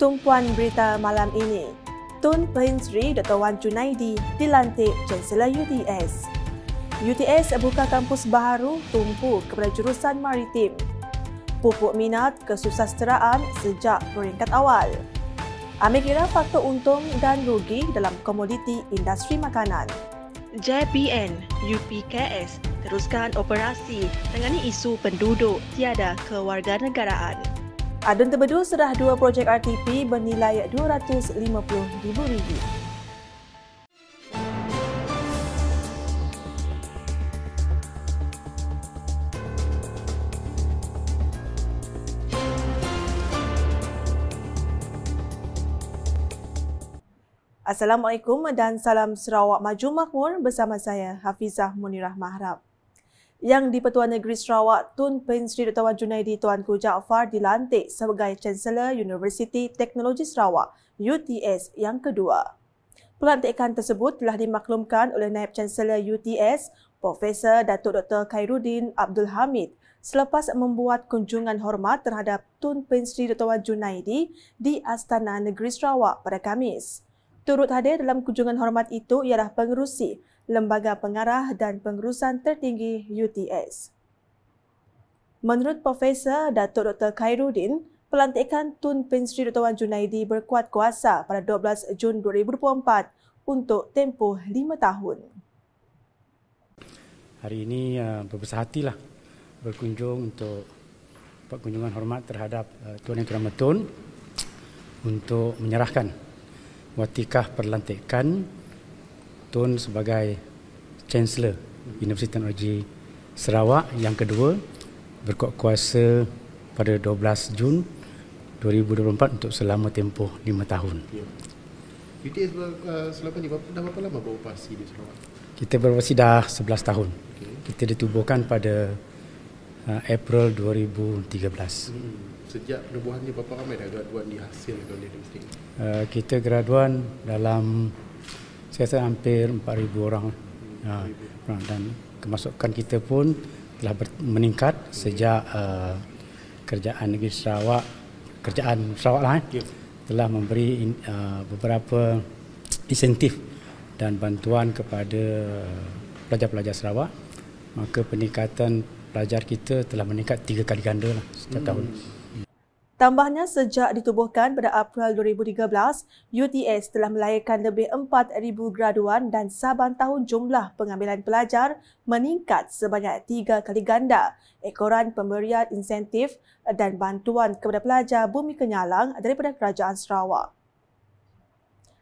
tumpuan berita malam ini. Tun Perin Sri Dr. Wan Junaidi dilantik Chancellor UTS. UTS buka kampus baru tumpu kepada jurusan maritim. Pupuk minat kesusasteraan sejak peringkat awal. Ambil kira faktor untung dan rugi dalam komoditi industri makanan. JPN UPKS teruskan operasi tangani isu penduduk tiada kewarganegaraan. Adun Tebedu serah dua projek RTP bernilai RM250,000. Assalamualaikum dan salam Sarawak Maju Makmur bersama saya Hafizah Munirah Mahrab. Yang di-Pertuan Negeri Sarawak Tun Pen Sri Dr. Wan Junaidi Tuanku Jaafar dilantik sebagai Chancellor University Teknologi Sarawak UTS yang kedua. Pelantikan tersebut telah dimaklumkan oleh Naib Chancellor UTS Profesor Datuk Dr. Khairuddin Abdul Hamid selepas membuat kunjungan hormat terhadap Tun Pen Sri Dr. Wan Junaidi di Astana Negeri Sarawak pada Khamis. Turut hadir dalam kunjungan hormat itu ialah pengerusi Lembaga Pengarah dan Pengurusan Tertinggi UTS. Menurut Profesor Datuk Dr. Khairuddin, pelantikan Tun Pinsri Dr. Wan Junaidi berkuat kuasa pada 12 Jun 2024 untuk tempoh lima tahun. Hari ini eh, berbesar hatilah berkunjung untuk kunjungan hormat terhadap eh, Tuan Yang Terhormat Tun untuk menyerahkan watikah perlantikan Tun sebagai Chancellor Universiti Teknologi Sarawak yang kedua berkuat kuasa pada 12 Jun 2024 untuk selama tempoh 5 tahun. Ya. UTS uh, selama ni berapa, dah berapa lama beroperasi di Sarawak? Kita beroperasi dah 11 tahun. Kita ditubuhkan pada eh, April 2013. Hmm. Sejak penubuhannya berapa ramai dah graduan dihasilkan oleh universiti? kita graduan dalam saya rasa hampir 4,000 orang ha, dan kemasukan kita pun telah ber- meningkat sejak uh, kerjaan negeri Sarawak kerjaan Sarawak lah eh, ya. telah memberi uh, beberapa insentif dan bantuan kepada pelajar-pelajar Sarawak maka peningkatan pelajar kita telah meningkat tiga kali ganda lah setiap hmm. tahun. Tambahnya, sejak ditubuhkan pada April 2013, UTS telah melayakan lebih 4,000 graduan dan saban tahun jumlah pengambilan pelajar meningkat sebanyak tiga kali ganda. Ekoran pemberian insentif dan bantuan kepada pelajar Bumi Kenyalang daripada Kerajaan Sarawak.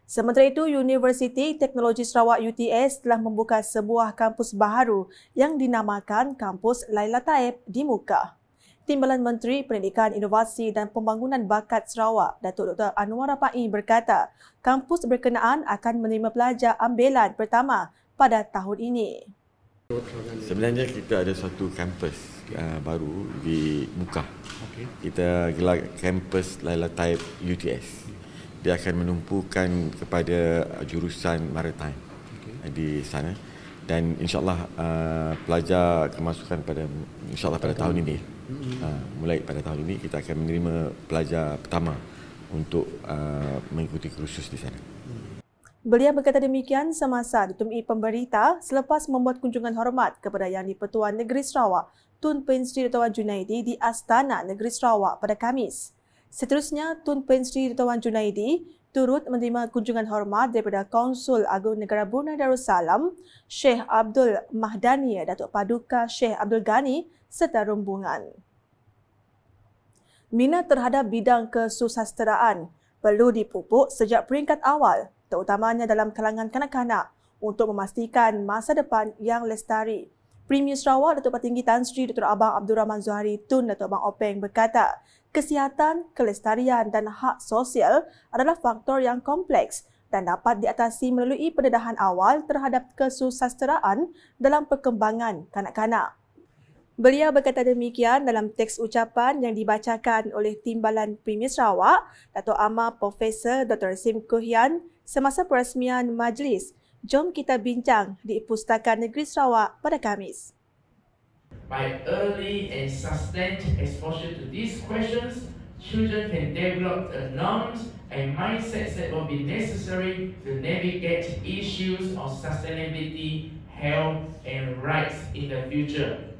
Sementara itu, Universiti Teknologi Sarawak UTS telah membuka sebuah kampus baru yang dinamakan Kampus Laila Taib di Mukah. Timbalan Menteri Pendidikan Inovasi dan Pembangunan Bakat Sarawak, Datuk Dr. Anwar Rapai berkata, kampus berkenaan akan menerima pelajar ambilan pertama pada tahun ini. Sebenarnya kita ada satu kampus uh, baru di Muka. Kita gelar kampus Laila Taib UTS. Dia akan menumpukan kepada jurusan maritime di sana dan insyaallah uh, pelajar akan masukkan pada insyaallah pada tahun ini. Uh, mulai pada tahun ini kita akan menerima pelajar pertama untuk uh, mengikuti kursus di sana. Beliau berkata demikian semasa ditemui pemberita selepas membuat kunjungan hormat kepada Yang di-Pertuan Negeri Sarawak, Tun Pen Sri Dato' Wan Junaidi di Astana Negeri Sarawak pada Khamis. Seterusnya, Tun Pen Sri Dato' Wan Junaidi turut menerima kunjungan hormat daripada Konsul Agung Negara Brunei Darussalam, Sheikh Abdul Mahdani, Datuk Paduka Sheikh Abdul Ghani serta rombongan. Minat terhadap bidang kesusasteraan perlu dipupuk sejak peringkat awal, terutamanya dalam kalangan kanak-kanak untuk memastikan masa depan yang lestari. Premier Sarawak Datuk Patinggi Tan Sri Dr. Abang Abdul Rahman Zuhari Tun Datuk Abang Openg berkata, kesihatan, kelestarian dan hak sosial adalah faktor yang kompleks dan dapat diatasi melalui pendedahan awal terhadap kesusasteraan dalam perkembangan kanak-kanak. Beliau berkata demikian dalam teks ucapan yang dibacakan oleh Timbalan Premier Sarawak, Dato' Ama Profesor Dr. Sim Kuhian semasa peresmian majlis. Jom kita bincang di Pustaka Negeri Sarawak pada Kamis. By early and sustained exposure to these questions, children can develop the norms and mindsets that will be necessary to navigate issues of sustainability, health, and rights in the future.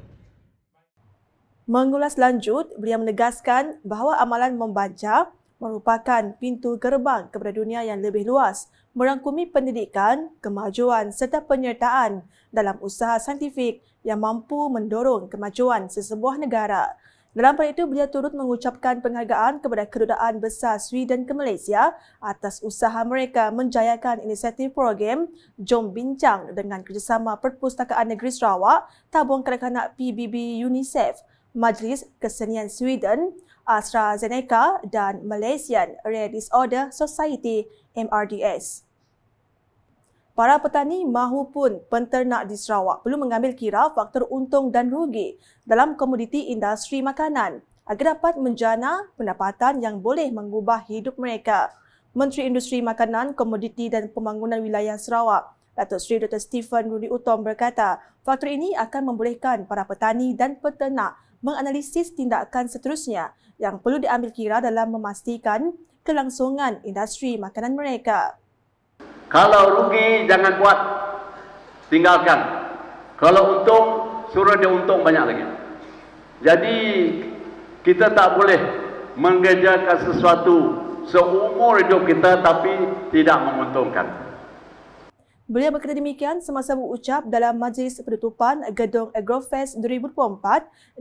Mengulas lanjut, beliau menegaskan bahawa amalan membaca merupakan pintu gerbang kepada dunia yang lebih luas, merangkumi pendidikan, kemajuan serta penyertaan dalam usaha saintifik yang mampu mendorong kemajuan sesebuah negara. Dalam hal itu, beliau turut mengucapkan penghargaan kepada kedudukan besar Sweden ke Malaysia atas usaha mereka menjayakan inisiatif program Jom Bincang dengan kerjasama Perpustakaan Negeri Sarawak, Tabung Kanak-Kanak PBB UNICEF Majlis Kesenian Sweden, uh, AstraZeneca dan Malaysian Rare Disorder Society MRDS. Para petani mahupun penternak di Sarawak perlu mengambil kira faktor untung dan rugi dalam komoditi industri makanan agar dapat menjana pendapatan yang boleh mengubah hidup mereka. Menteri Industri Makanan, Komoditi dan Pembangunan Wilayah Sarawak, Datuk Seri Dr. Stephen Rudi Utom berkata, faktor ini akan membolehkan para petani dan peternak menganalisis tindakan seterusnya yang perlu diambil kira dalam memastikan kelangsungan industri makanan mereka. Kalau rugi jangan buat tinggalkan. Kalau untung suruh dia untung banyak lagi. Jadi kita tak boleh mengerjakan sesuatu seumur hidup kita tapi tidak menguntungkan. Beliau berkata demikian semasa berucap dalam majlis penutupan Gedung Agrofest 2024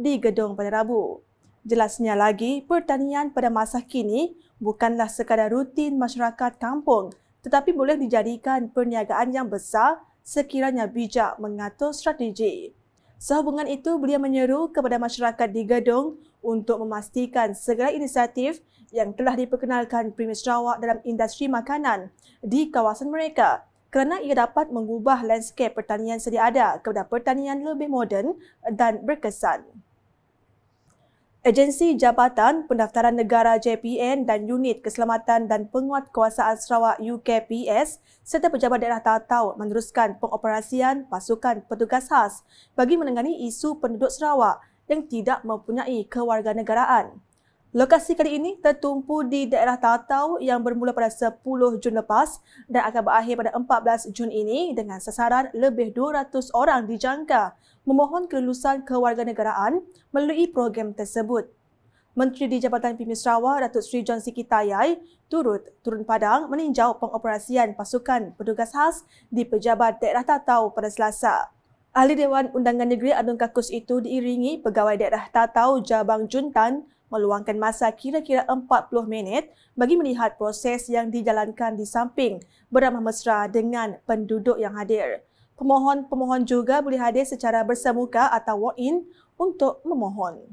di Gedung pada Rabu. Jelasnya lagi, pertanian pada masa kini bukanlah sekadar rutin masyarakat kampung tetapi boleh dijadikan perniagaan yang besar sekiranya bijak mengatur strategi. Sehubungan itu, beliau menyeru kepada masyarakat di Gedung untuk memastikan segala inisiatif yang telah diperkenalkan Primis Sarawak dalam industri makanan di kawasan mereka kerana ia dapat mengubah landscape pertanian sedia ada kepada pertanian lebih moden dan berkesan. Agensi Jabatan Pendaftaran Negara JPN dan Unit Keselamatan dan Penguatkuasaan Sarawak UKPS serta Pejabat Daerah Tatau meneruskan pengoperasian pasukan petugas khas bagi menangani isu penduduk Sarawak yang tidak mempunyai kewarganegaraan. Lokasi kali ini tertumpu di daerah Tatau yang bermula pada 10 Jun lepas dan akan berakhir pada 14 Jun ini dengan sasaran lebih 200 orang dijangka memohon kelulusan kewarganegaraan melalui program tersebut. Menteri di Jabatan Pimpin Sarawak, Datuk Seri John Sikitayai, turut turun padang meninjau pengoperasian pasukan petugas khas di Pejabat Daerah Tatau pada Selasa. Ahli Dewan Undangan Negeri Adun Kakus itu diiringi Pegawai Daerah Tatau Jabang Juntan meluangkan masa kira-kira 40 minit bagi melihat proses yang dijalankan di samping beramah mesra dengan penduduk yang hadir. Pemohon-pemohon juga boleh hadir secara bersemuka atau walk-in untuk memohon.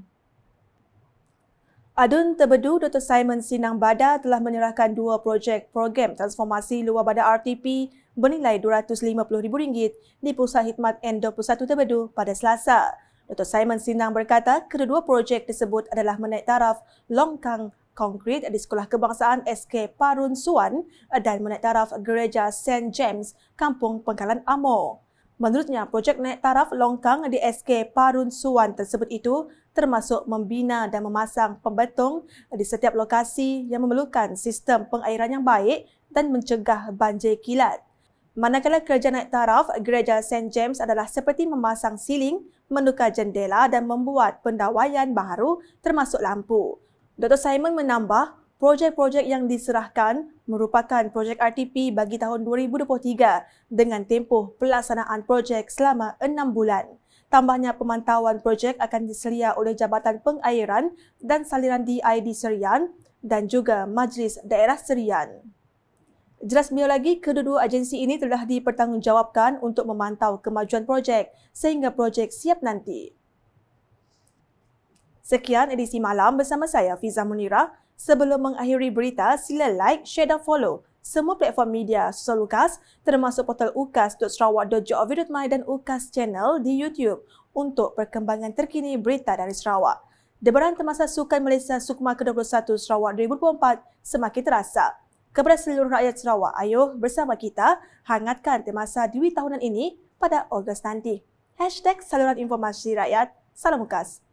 Adun Tebedu Dr. Simon Sinang Bada telah menyerahkan dua projek program transformasi luar badan RTP bernilai RM250,000 di Pusat Hikmat N21 Tebedu pada Selasa. Dr. Simon Sinang berkata kedua-dua projek tersebut adalah menaik taraf longkang konkrit di Sekolah Kebangsaan SK Parun Suan dan menaik taraf Gereja St. James, Kampung Pengkalan Amo. Menurutnya, projek naik taraf longkang di SK Parun Suan tersebut itu termasuk membina dan memasang pembetung di setiap lokasi yang memerlukan sistem pengairan yang baik dan mencegah banjir kilat. Manakala kerja naik taraf, gereja St. James adalah seperti memasang siling, menukar jendela dan membuat pendawaian baru termasuk lampu. Dr. Simon menambah, projek-projek yang diserahkan merupakan projek RTP bagi tahun 2023 dengan tempoh pelaksanaan projek selama enam bulan. Tambahnya pemantauan projek akan diselia oleh Jabatan Pengairan dan Saliran DID Serian dan juga Majlis Daerah Serian. Jelas beliau lagi, kedua-dua agensi ini telah dipertanggungjawabkan untuk memantau kemajuan projek sehingga projek siap nanti. Sekian edisi malam bersama saya Fiza Munira. Sebelum mengakhiri berita, sila like, share dan follow semua platform media Sosial Ukas termasuk portal ukas.sarawak.gov.my dan Ukas Channel di YouTube untuk perkembangan terkini berita dari Sarawak. Debaran Temasa Sukan Malaysia Sukma ke-21 Sarawak 2024 semakin terasa kepada seluruh rakyat Sarawak. Ayuh bersama kita hangatkan temasa Dewi Tahunan ini pada Ogos nanti. Hashtag Salam Ukas.